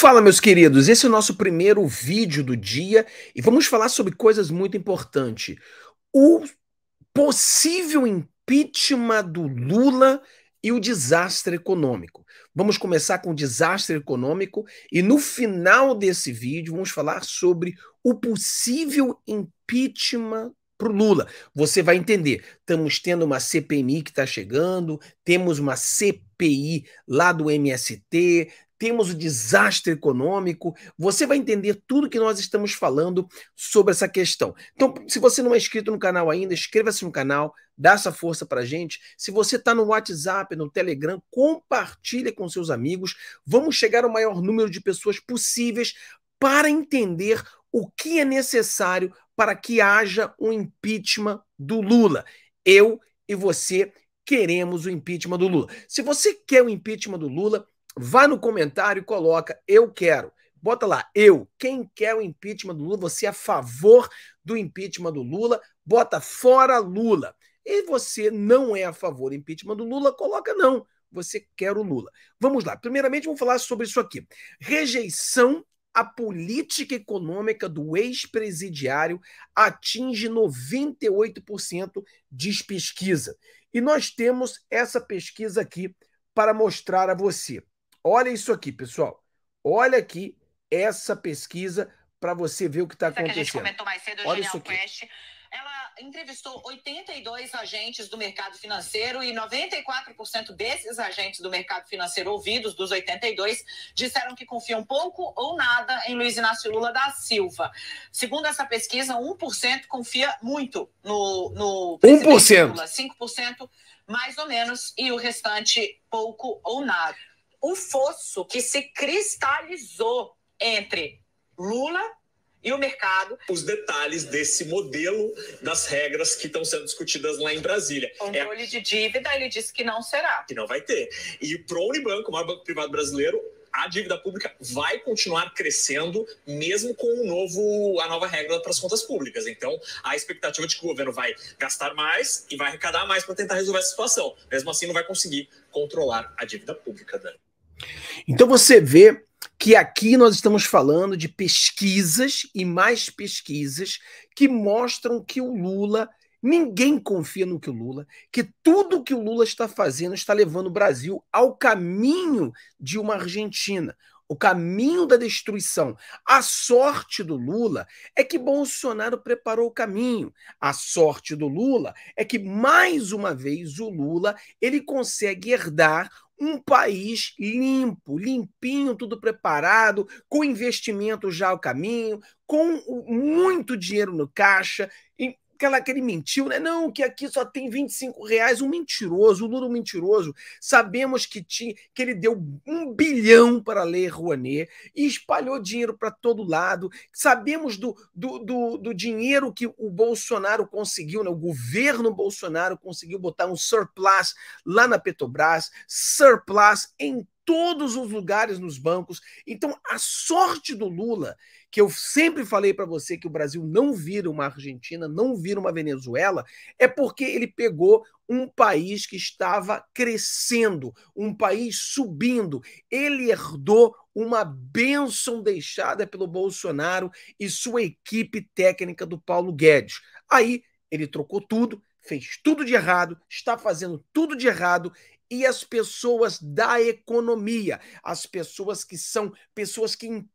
Fala, meus queridos! Esse é o nosso primeiro vídeo do dia e vamos falar sobre coisas muito importantes. O possível impeachment do Lula e o desastre econômico. Vamos começar com o desastre econômico e no final desse vídeo vamos falar sobre o possível impeachment para o Lula. Você vai entender. Estamos tendo uma CPMI que está chegando, temos uma CPI lá do MST, temos o desastre econômico. Você vai entender tudo que nós estamos falando sobre essa questão. Então, se você não é inscrito no canal ainda, inscreva-se no canal, dá essa força para gente. Se você está no WhatsApp, no Telegram, compartilha com seus amigos. Vamos chegar ao maior número de pessoas possíveis para entender o que é necessário para que haja um impeachment do Lula. Eu e você queremos o impeachment do Lula. Se você quer o impeachment do Lula, vá no comentário e coloca eu quero. Bota lá, eu, quem quer o impeachment do Lula, você é a favor do impeachment do Lula, bota fora Lula. E você não é a favor do impeachment do Lula, coloca não. Você quer o Lula. Vamos lá. Primeiramente, vamos falar sobre isso aqui. Rejeição à política econômica do ex-presidiário atinge 98% de pesquisa. E nós temos essa pesquisa aqui para mostrar a você. Olha isso aqui, pessoal. Olha aqui essa pesquisa para você ver o que está acontecendo. Que a gente comentou mais cedo, Olha isso aqui. Quest. Ela entrevistou 82 agentes do mercado financeiro e 94% desses agentes do mercado financeiro ouvidos, dos 82, disseram que confiam pouco ou nada em Luiz Inácio Lula da Silva. Segundo essa pesquisa, 1% confia muito no, no 1%. Lula, 5% mais ou menos, e o restante pouco ou nada um fosso que se cristalizou entre Lula e o mercado. Os detalhes desse modelo das regras que estão sendo discutidas lá em Brasília. Controle é... de dívida, ele disse que não será. Que não vai ter. E para o Unibanco, o maior banco privado brasileiro, a dívida pública vai continuar crescendo, mesmo com o novo, a nova regra para as contas públicas. Então, a expectativa de que o governo vai gastar mais e vai arrecadar mais para tentar resolver a situação. Mesmo assim, não vai conseguir controlar a dívida pública, Dani. Então você vê que aqui nós estamos falando de pesquisas e mais pesquisas que mostram que o Lula, ninguém confia no que o Lula, que tudo que o Lula está fazendo está levando o Brasil ao caminho de uma Argentina, o caminho da destruição. A sorte do Lula é que Bolsonaro preparou o caminho. A sorte do Lula é que mais uma vez o Lula ele consegue herdar um país limpo, limpinho, tudo preparado, com investimento já ao caminho, com muito dinheiro no caixa, ela que ele mentiu, né? Não, que aqui só tem 25 reais, um mentiroso, um Lula mentiroso. Sabemos que, tinha, que ele deu um bilhão para a Lei Rouanet e espalhou dinheiro para todo lado. Sabemos do, do, do, do, dinheiro que o Bolsonaro conseguiu, né? o governo Bolsonaro conseguiu botar um surplus lá na Petrobras, surplus em todos os lugares nos bancos. Então, a sorte do Lula, que eu sempre falei para você que o Brasil não vira uma Argentina, não vira uma Venezuela, é porque ele pegou um país que estava crescendo, um país subindo. Ele herdou uma bênção deixada pelo Bolsonaro e sua equipe técnica do Paulo Guedes. Aí ele trocou tudo, fez tudo de errado, está fazendo tudo de errado e as pessoas da economia, as pessoas que são pessoas que entendem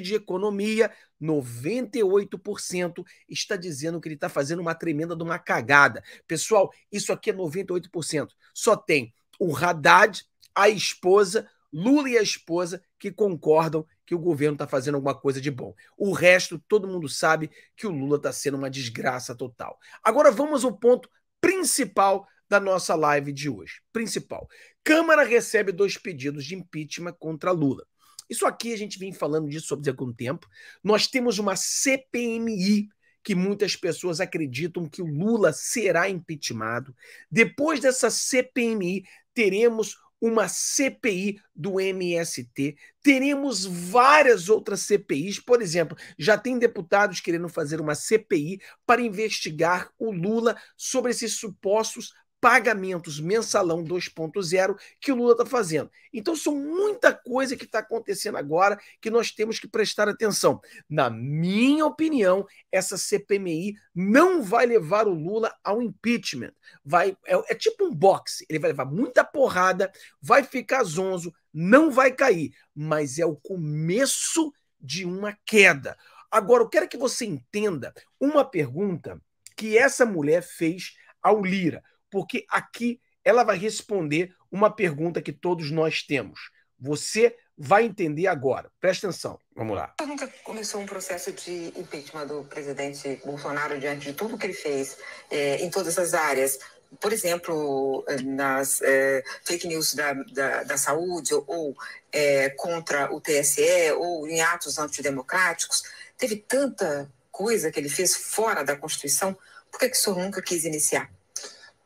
de economia, 98% está dizendo que ele está fazendo uma tremenda de uma cagada. Pessoal, isso aqui é 98%. Só tem o Haddad, a esposa, Lula e a esposa que concordam que o governo está fazendo alguma coisa de bom. O resto, todo mundo sabe que o Lula está sendo uma desgraça total. Agora vamos ao ponto principal da nossa live de hoje. Principal: Câmara recebe dois pedidos de impeachment contra Lula. Isso aqui a gente vem falando disso há algum tempo. Nós temos uma CPMI que muitas pessoas acreditam que o Lula será impeachmentado. Depois dessa CPMI, teremos uma CPI do MST, teremos várias outras CPIs, por exemplo, já tem deputados querendo fazer uma CPI para investigar o Lula sobre esses supostos pagamentos mensalão 2.0 que o Lula está fazendo. Então, são muita coisa que está acontecendo agora que nós temos que prestar atenção. Na minha opinião, essa CPMI não vai levar o Lula ao impeachment. Vai é, é tipo um boxe, ele vai levar muita porrada, vai ficar zonzo, não vai cair, mas é o começo de uma queda. Agora, eu quero que você entenda uma pergunta que essa mulher fez ao Lira porque aqui ela vai responder uma pergunta que todos nós temos. Você vai entender agora. Presta atenção. Vamos lá. Nunca começou um processo de impeachment do presidente Bolsonaro diante de tudo que ele fez eh, em todas as áreas. Por exemplo, nas eh, fake news da, da, da saúde ou, eh, contra o TSE ou em atos antidemocráticos. Teve tanta coisa que ele fez fora da Constituição. Por que, que o senhor nunca quis iniciar?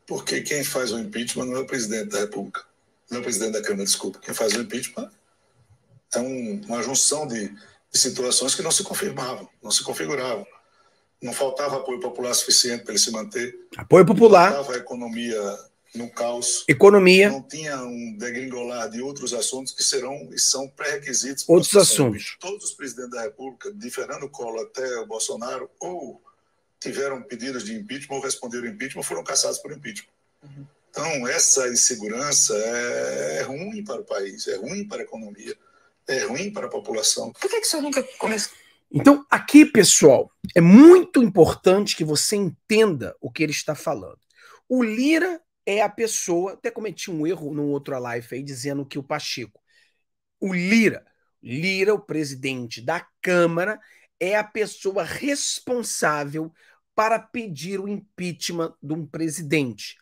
Porque quem faz o impeachment não é o presidente da República. Não é o presidente da Câmara, desculpa. Quem faz o impeachment é um, uma junção de, de, situações que não se confirmavam, não se configuravam. Não faltava apoio popular suficiente para ele se manter. Apoio popular. Não faltava economia no caos. Economia. Não tinha um degringolar de outros assuntos que serão e são pré-requisitos. Outros assuntos. Todos os presidentes da República, de Fernando Collor até o Bolsonaro, ou tiveram pedidos de impeachment ou responderam impeachment foram caçados por impeachment. Uhum. Então, essa insegurança é, é ruim para o país, é ruim para a economia, é ruim para a população. Por que, que o senhor nunca começou? Então, aqui, pessoal, é muito importante que você entenda o que ele está falando. O Lira é a pessoa, até cometi um erro num outro live aí, dizendo que o Pacheco, o Lira, Lira, o presidente da Câmara, é a pessoa responsável para pedir o impeachment de um presidente.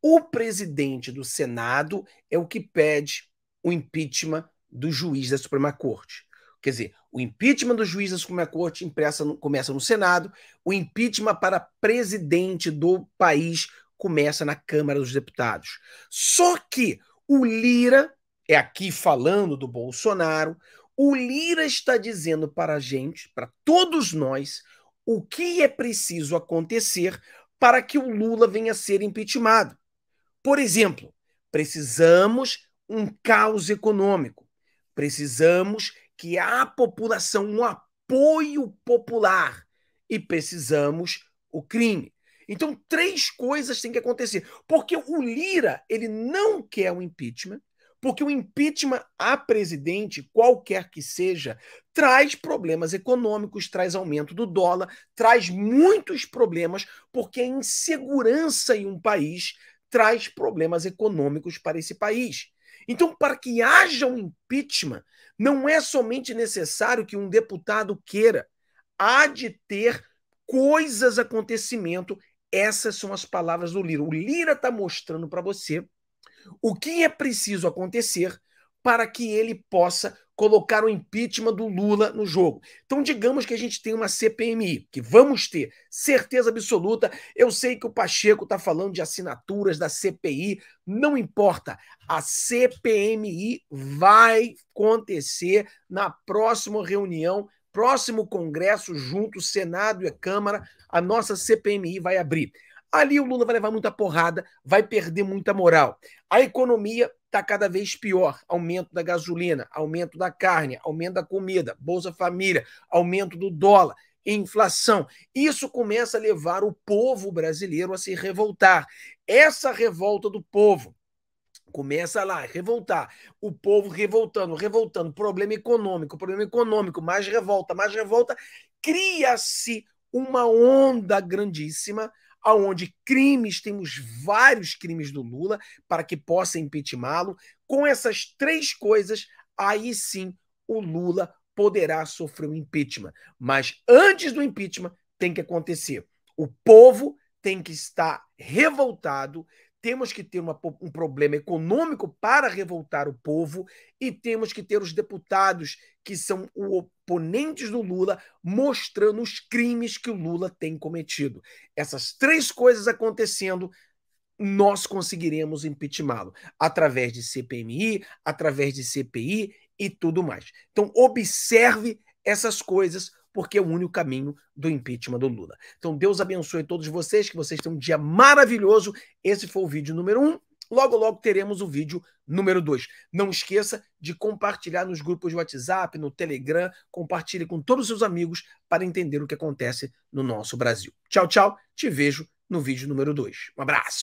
O presidente do Senado é o que pede o impeachment do juiz da Suprema Corte. Quer dizer, o impeachment do juiz da Suprema Corte no, começa no Senado, o impeachment para presidente do país começa na Câmara dos Deputados. Só que o Lira, é aqui falando do Bolsonaro, o Lira está dizendo para a gente, para todos nós, o que é preciso acontecer para que o Lula venha a ser impeachmentado. Por exemplo, precisamos um caos econômico. Precisamos que a população, um apoio popular e precisamos o crime. Então, três coisas têm que acontecer. Porque o Lira, ele não quer o impeachment, porque o impeachment a presidente, qualquer que seja, traz problemas econômicos, traz aumento do dólar, traz muitos problemas, porque a insegurança em um país traz problemas econômicos para esse país. Então, para que haja um impeachment, não é somente necessário que um deputado queira, há de ter coisas acontecimento. Essas são as palavras do Lira. O Lira está mostrando para você o que é preciso acontecer para que ele possa colocar o impeachment do Lula no jogo. Então, digamos que a gente tem uma CPMI, que vamos ter certeza absoluta. Eu sei que o Pacheco está falando de assinaturas da CPI, não importa. A CPMI vai acontecer na próxima reunião, próximo Congresso, junto Senado e Câmara. A nossa CPMI vai abrir. Ali o Lula vai levar muita porrada, vai perder muita moral. A economia está cada vez pior. Aumento da gasolina, aumento da carne, aumento da comida, Bolsa Família, aumento do dólar, inflação. Isso começa a levar o povo brasileiro a se revoltar. Essa revolta do povo Começa lá, revoltar. O povo revoltando, revoltando. Problema econômico, problema econômico, mais revolta, mais revolta. Cria-se uma onda grandíssima aonde crimes, temos vários crimes do Lula para que possa impeachmá-lo. Com essas três coisas, aí sim o Lula poderá sofrer um impeachment. Mas antes do impeachment, tem que acontecer. O povo tem que estar revoltado, temos que ter uma, um problema econômico para revoltar o povo e temos que ter os deputados que são oponentes do Lula mostrando os crimes que o Lula tem cometido. Essas três coisas acontecendo, nós conseguiremos impeachmentá-lo através de CPMI, através de CPI e tudo mais. Então, observe essas coisas porque é o único caminho do impeachment do Lula. Então, Deus abençoe todos vocês, que vocês tenham um dia maravilhoso. Esse foi o vídeo número um. Logo, logo teremos o vídeo número 2. Não esqueça de compartilhar nos grupos de WhatsApp, no Telegram, compartilhe com todos os seus amigos para entender o que acontece no nosso Brasil. Tchau, tchau. Te vejo no vídeo número 2. Um abraço.